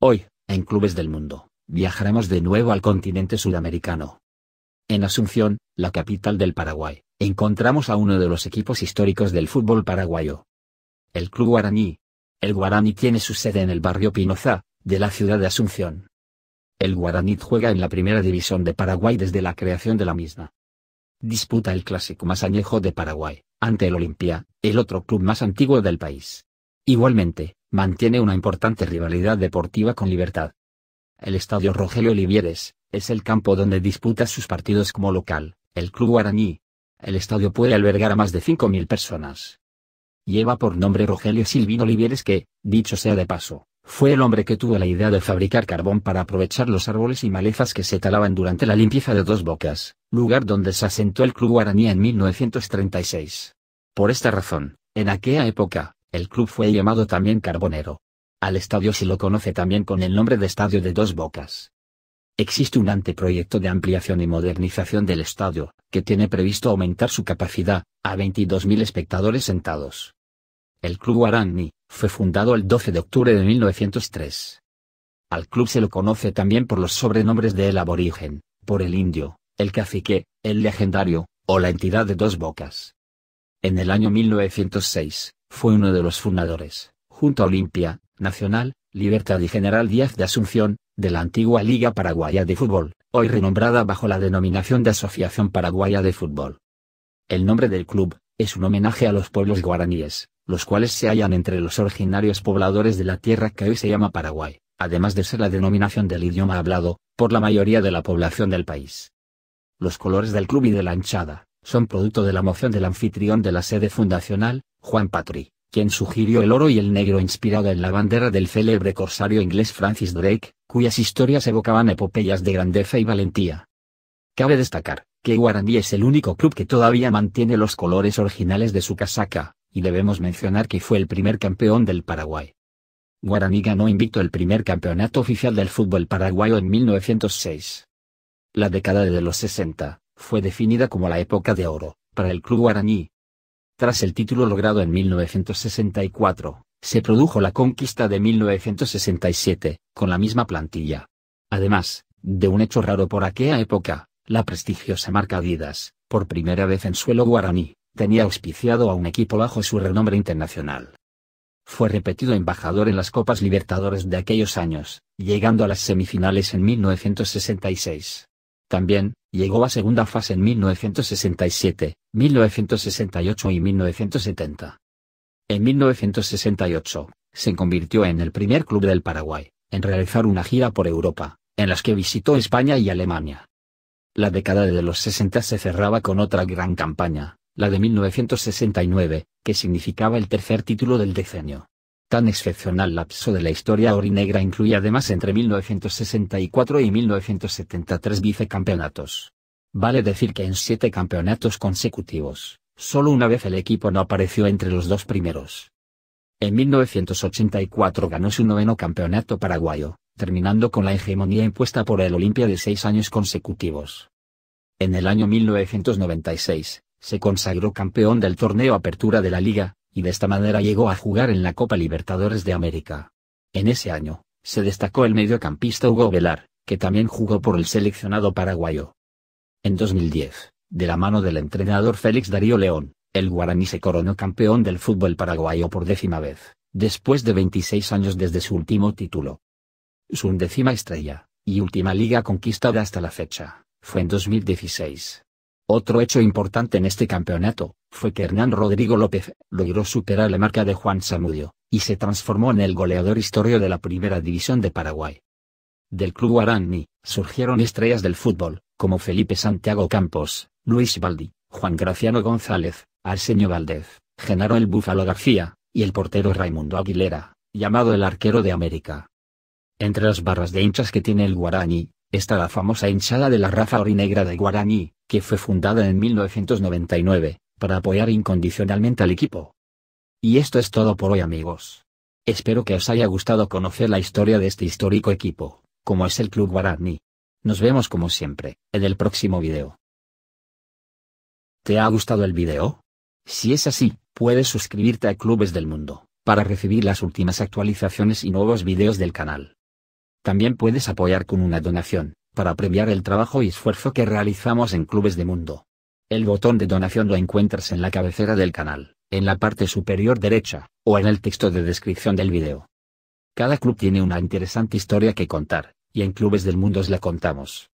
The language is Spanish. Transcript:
Hoy, en Clubes del Mundo, viajaremos de nuevo al continente sudamericano. En Asunción, la capital del Paraguay, encontramos a uno de los equipos históricos del fútbol paraguayo. El Club Guaraní. El Guaraní tiene su sede en el barrio Pinoza, de la ciudad de Asunción el Guaraní juega en la Primera División de Paraguay desde la creación de la misma. Disputa el clásico más añejo de Paraguay, ante el Olimpia, el otro club más antiguo del país. Igualmente, mantiene una importante rivalidad deportiva con Libertad. El estadio Rogelio Olivieres, es el campo donde disputa sus partidos como local, el Club Guaraní. El estadio puede albergar a más de 5.000 personas. Lleva por nombre Rogelio Silvino Olivieres que, dicho sea de paso, fue el hombre que tuvo la idea de fabricar carbón para aprovechar los árboles y malezas que se talaban durante la limpieza de Dos Bocas, lugar donde se asentó el Club Guaraní en 1936. Por esta razón, en aquella época, el club fue llamado también Carbonero. Al estadio se lo conoce también con el nombre de Estadio de Dos Bocas. Existe un anteproyecto de ampliación y modernización del estadio, que tiene previsto aumentar su capacidad, a 22.000 espectadores sentados. El Club Guaraní. Fue fundado el 12 de octubre de 1903. Al club se lo conoce también por los sobrenombres de El Aborigen, por el Indio, el Cacique, el Legendario, o la entidad de dos bocas. En el año 1906, fue uno de los fundadores, junto a Olimpia, Nacional, Libertad y General Díaz de Asunción, de la antigua Liga Paraguaya de Fútbol, hoy renombrada bajo la denominación de Asociación Paraguaya de Fútbol. El nombre del club, es un homenaje a los pueblos guaraníes, los cuales se hallan entre los originarios pobladores de la tierra que hoy se llama Paraguay, además de ser la denominación del idioma hablado, por la mayoría de la población del país. Los colores del club y de la hinchada, son producto de la moción del anfitrión de la sede fundacional, Juan Patry, quien sugirió el oro y el negro inspirado en la bandera del célebre corsario inglés Francis Drake, cuyas historias evocaban epopeyas de grandeza y valentía. Cabe destacar, que Guaraní es el único club que todavía mantiene los colores originales de su casaca, y debemos mencionar que fue el primer campeón del Paraguay. Guaraní ganó invicto el primer campeonato oficial del fútbol paraguayo en 1906. La década de los 60 fue definida como la época de oro para el club guaraní. Tras el título logrado en 1964, se produjo la conquista de 1967, con la misma plantilla. Además, de un hecho raro por aquella época, la prestigiosa marca Adidas, por primera vez en suelo guaraní, tenía auspiciado a un equipo bajo su renombre internacional. Fue repetido embajador en las Copas Libertadores de aquellos años, llegando a las semifinales en 1966. También, llegó a segunda fase en 1967, 1968 y 1970. En 1968, se convirtió en el primer club del Paraguay, en realizar una gira por Europa, en las que visitó España y Alemania. La década de los 60 se cerraba con otra gran campaña, la de 1969, que significaba el tercer título del decenio. Tan excepcional lapso de la historia orinegra incluye además entre 1964 y 1973 vicecampeonatos. Vale decir que en siete campeonatos consecutivos, solo una vez el equipo no apareció entre los dos primeros. En 1984 ganó su noveno campeonato paraguayo, terminando con la hegemonía impuesta por el Olimpia de seis años consecutivos. En el año 1996, se consagró campeón del torneo Apertura de la Liga, y de esta manera llegó a jugar en la Copa Libertadores de América. En ese año, se destacó el mediocampista Hugo Velar, que también jugó por el seleccionado paraguayo. En 2010, de la mano del entrenador Félix Darío León, el guaraní se coronó campeón del fútbol paraguayo por décima vez, después de 26 años desde su último título. Su undécima estrella, y última liga conquistada hasta la fecha, fue en 2016, otro hecho importante en este campeonato, fue que Hernán Rodrigo López, logró superar la marca de Juan Samudio, y se transformó en el goleador histórico de la Primera División de Paraguay. Del club guaraní, surgieron estrellas del fútbol, como Felipe Santiago Campos, Luis Baldi, Juan Graciano González, Arsenio Valdez, Genaro el Búfalo García, y el portero Raimundo Aguilera, llamado el arquero de América. Entre las barras de hinchas que tiene el guaraní, está la famosa hinchada de la raza orinegra de Guaraní, que fue fundada en 1999, para apoyar incondicionalmente al equipo. Y esto es todo por hoy amigos. Espero que os haya gustado conocer la historia de este histórico equipo, como es el Club Guaraní. Nos vemos como siempre, en el próximo video. ¿Te ha gustado el video? Si es así, puedes suscribirte a Clubes del Mundo, para recibir las últimas actualizaciones y nuevos videos del canal. También puedes apoyar con una donación, para premiar el trabajo y esfuerzo que realizamos en Clubes de Mundo. El botón de donación lo encuentras en la cabecera del canal, en la parte superior derecha, o en el texto de descripción del video. Cada club tiene una interesante historia que contar, y en Clubes del Mundo os la contamos.